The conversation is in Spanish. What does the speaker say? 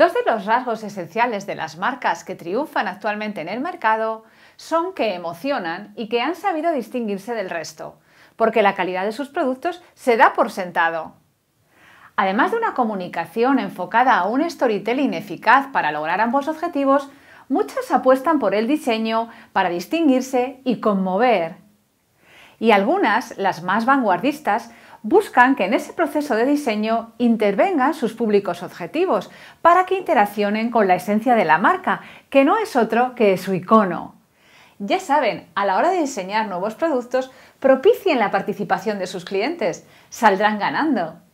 Dos de los rasgos esenciales de las marcas que triunfan actualmente en el mercado son que emocionan y que han sabido distinguirse del resto, porque la calidad de sus productos se da por sentado. Además de una comunicación enfocada a un storytelling eficaz para lograr ambos objetivos, muchas apuestan por el diseño para distinguirse y conmover. Y algunas, las más vanguardistas, buscan que en ese proceso de diseño intervengan sus públicos objetivos para que interaccionen con la esencia de la marca, que no es otro que su icono. Ya saben, a la hora de diseñar nuevos productos, propicien la participación de sus clientes. Saldrán ganando.